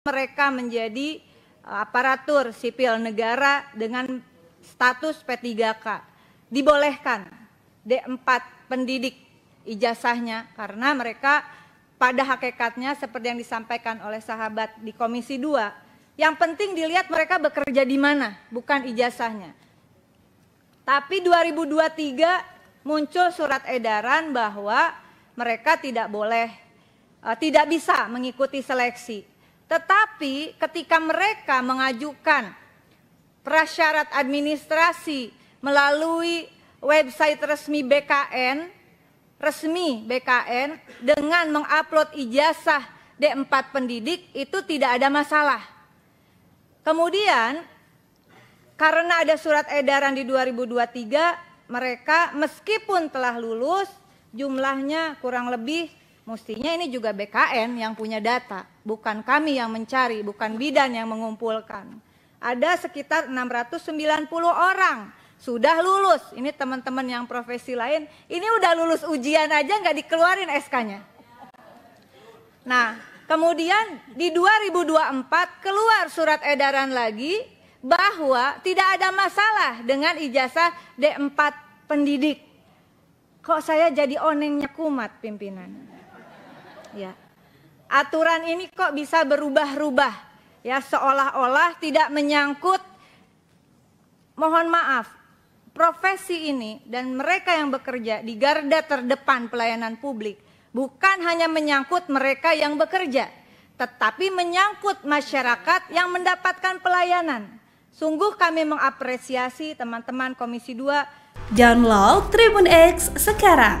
mereka menjadi e, aparatur sipil negara dengan status P3K. Dibolehkan D4 pendidik ijazahnya karena mereka pada hakikatnya seperti yang disampaikan oleh sahabat di Komisi 2, yang penting dilihat mereka bekerja di mana, bukan ijazahnya. Tapi 2023 muncul surat edaran bahwa mereka tidak boleh, e, tidak bisa mengikuti seleksi tetapi ketika mereka mengajukan prasyarat administrasi melalui website resmi BKN, resmi BKN dengan mengupload ijazah D4 pendidik itu tidak ada masalah. Kemudian karena ada surat edaran di 2023, mereka meskipun telah lulus jumlahnya kurang lebih Mestinya ini juga BKN yang punya data, bukan kami yang mencari, bukan bidan yang mengumpulkan. Ada sekitar 690 orang sudah lulus. Ini teman-teman yang profesi lain, ini udah lulus ujian aja nggak dikeluarin SK-nya. Nah, kemudian di 2024 keluar surat edaran lagi bahwa tidak ada masalah dengan ijazah D4 pendidik. Kok saya jadi onengnya kumat pimpinan? ya. Aturan ini kok bisa berubah-rubah ya seolah-olah tidak menyangkut mohon maaf profesi ini dan mereka yang bekerja di garda terdepan pelayanan publik bukan hanya menyangkut mereka yang bekerja tetapi menyangkut masyarakat yang mendapatkan pelayanan. Sungguh kami mengapresiasi teman-teman Komisi 2. Download Tribun X sekarang